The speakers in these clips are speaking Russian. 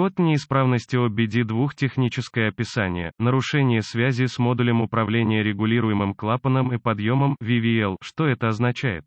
Код неисправности OBD2 техническое описание, нарушение связи с модулем управления регулируемым клапаном и подъемом VVL, что это означает?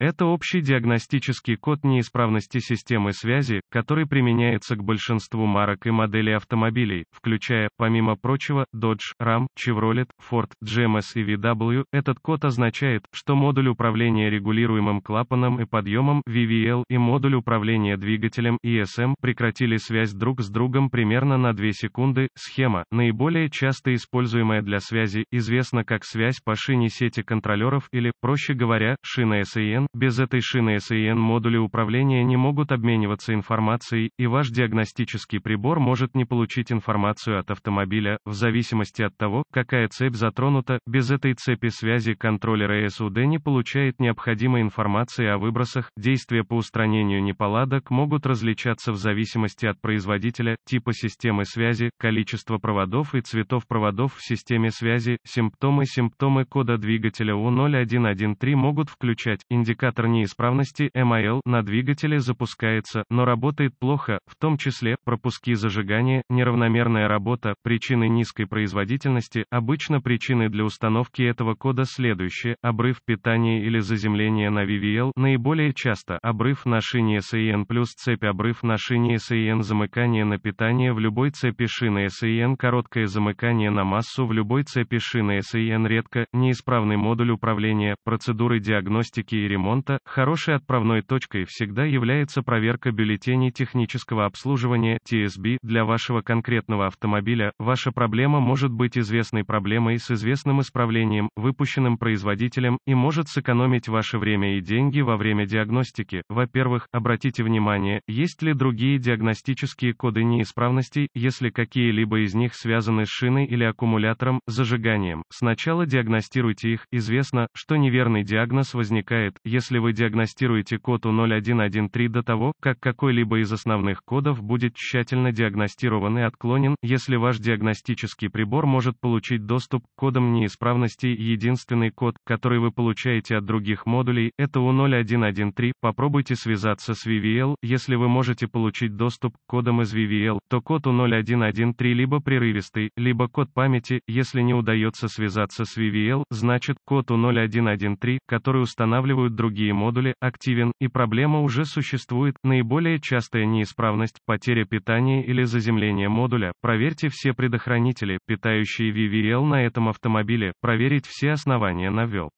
Это общий диагностический код неисправности системы связи, который применяется к большинству марок и моделей автомобилей, включая, помимо прочего, Dodge, Ram, Chevrolet, Ford, GMS и VW. Этот код означает, что модуль управления регулируемым клапаном и подъемом VVL и модуль управления двигателем ESM прекратили связь друг с другом примерно на 2 секунды. Схема, наиболее часто используемая для связи, известна как связь по шине сети контролеров или, проще говоря, шина SAN, без этой шины SAN e модули управления не могут обмениваться информацией, и ваш диагностический прибор может не получить информацию от автомобиля, в зависимости от того, какая цепь затронута, без этой цепи связи контроллер ASUD не получает необходимой информации о выбросах, действия по устранению неполадок могут различаться в зависимости от производителя, типа системы связи, количества проводов и цветов проводов в системе связи, симптомы симптомы кода двигателя u 0113 могут включать, индикатор индикатор неисправности (МАЛ) на двигателе запускается, но работает плохо, в том числе пропуски зажигания, неравномерная работа, причины низкой производительности. Обычно причины для установки этого кода следующие: обрыв питания или заземление на VVL, наиболее часто обрыв на шине SAN плюс цепь обрыв на шине SAN замыкание на питание в любой цепи шины SAN короткое замыкание на массу в любой цепи шины SAN редко, неисправный модуль управления, процедуры диагностики и ремонта ремонта, хорошей отправной точкой всегда является проверка бюллетеней технического обслуживания TSB для вашего конкретного автомобиля. Ваша проблема может быть известной проблемой с известным исправлением, выпущенным производителем, и может сэкономить ваше время и деньги во время диагностики. Во-первых, обратите внимание, есть ли другие диагностические коды неисправностей, если какие-либо из них связаны с шиной или аккумулятором, зажиганием. Сначала диагностируйте их, известно, что неверный диагноз возникает, если если вы диагностируете код У0113 до того, как какой-либо из основных кодов будет тщательно диагностирован и отклонен, если ваш диагностический прибор может получить доступ к кодам неисправностей, единственный код, который вы получаете от других модулей, это У0113, попробуйте связаться с VVL, если вы можете получить доступ к кодам из VVL, то код У0113 либо прерывистый, либо код памяти, если не удается связаться с VVL, значит, код У0113, который устанавливают другие другие модули, активен, и проблема уже существует. Наиболее частая неисправность, потеря питания или заземление модуля. Проверьте все предохранители, питающие VVL на этом автомобиле, проверить все основания навел.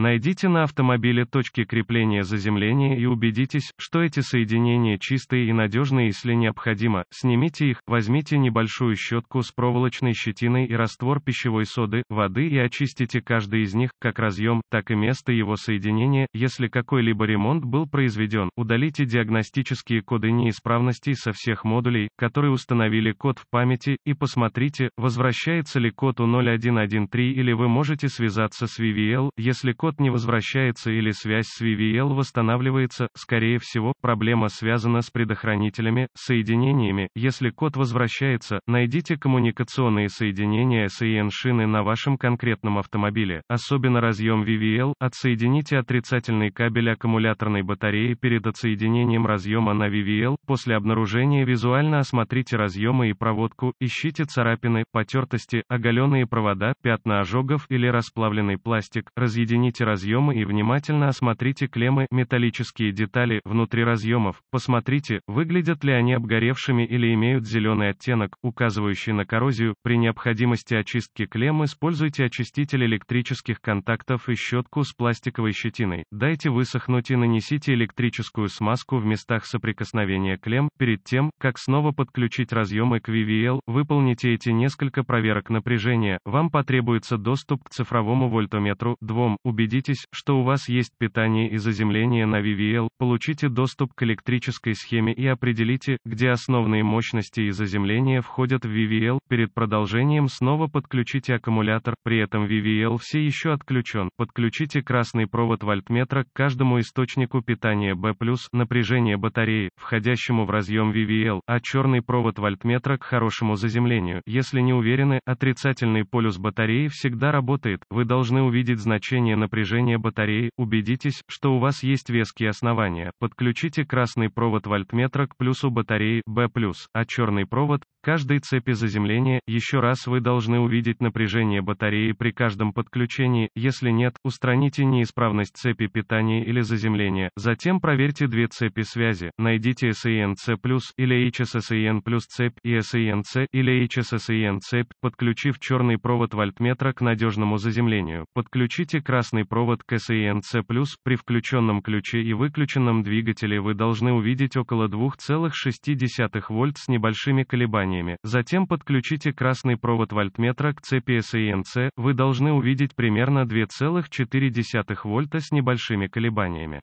Найдите на автомобиле точки крепления заземления и убедитесь, что эти соединения чистые и надежные, если необходимо, снимите их, возьмите небольшую щетку с проволочной щетиной и раствор пищевой соды, воды и очистите каждый из них, как разъем, так и место его соединения, если какой-либо ремонт был произведен, удалите диагностические коды неисправностей со всех модулей, которые установили код в памяти, и посмотрите, возвращается ли код у 0113 или вы можете связаться с VVL, если код кислород не возвращается или связь с VVL восстанавливается, скорее всего, проблема связана с предохранителями, соединениями. Если код возвращается, найдите коммуникационные соединения SAN-шины на вашем конкретном автомобиле, особенно разъем VVL, отсоедините отрицательный кабель аккумуляторной батареи перед отсоединением разъема на VVL, после обнаружения визуально осмотрите разъемы и проводку, ищите царапины, потертости, оголенные провода, пятна ожогов или расплавленный пластик, разъедините Оцените разъемы и внимательно осмотрите клеммы, металлические детали, внутри разъемов, посмотрите, выглядят ли они обгоревшими или имеют зеленый оттенок, указывающий на коррозию. При необходимости очистки клемм используйте очиститель электрических контактов и щетку с пластиковой щетиной. Дайте высохнуть и нанесите электрическую смазку в местах соприкосновения клемм. Перед тем, как снова подключить разъемы к VVL, выполните эти несколько проверок напряжения. Вам потребуется доступ к цифровому вольтометру. двум Убедитесь убедитесь, что у вас есть питание и заземление на VVL, получите доступ к электрической схеме и определите, где основные мощности и заземления входят в VVL, перед продолжением снова подключите аккумулятор, при этом VVL все еще отключен, подключите красный провод вольтметра к каждому источнику питания B+, напряжение батареи, входящему в разъем VVL, а черный провод вольтметра к хорошему заземлению, если не уверены, отрицательный полюс батареи всегда работает, вы должны увидеть значение на напряжение батареи, убедитесь, что у вас есть веские основания, подключите красный провод вольтметра к плюсу батареи B+, а черный провод, к каждой цепи заземления, еще раз вы должны увидеть напряжение батареи при каждом подключении, если нет, устраните неисправность цепи питания или заземления, затем проверьте две цепи связи, найдите SENC+, или HSSEN+, цепь и SENC, или HSSEN цепь, подключив черный провод вольтметра к надежному заземлению, подключите красный магнитный провод КСИНЦ+, при включенном ключе и выключенном двигателе вы должны увидеть около 2,6 вольт с небольшими колебаниями. Затем подключите красный провод вольтметра к цепи СИНЦ, вы должны увидеть примерно 2,4 вольта с небольшими колебаниями.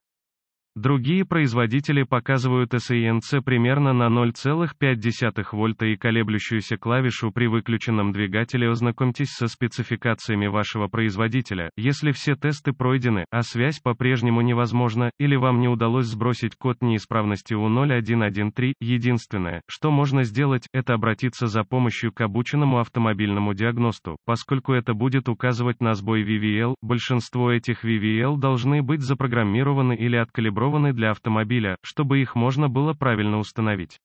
Другие производители показывают SENC примерно на 0,5 вольта и колеблющуюся клавишу при выключенном двигателе. Ознакомьтесь со спецификациями вашего производителя. Если все тесты пройдены, а связь по-прежнему невозможна, или вам не удалось сбросить код неисправности U0113, единственное, что можно сделать, это обратиться за помощью к обученному автомобильному диагносту, поскольку это будет указывать на сбой VVL. Большинство этих VVL должны быть запрограммированы или откалиброваны сформированы для автомобиля, чтобы их можно было правильно установить.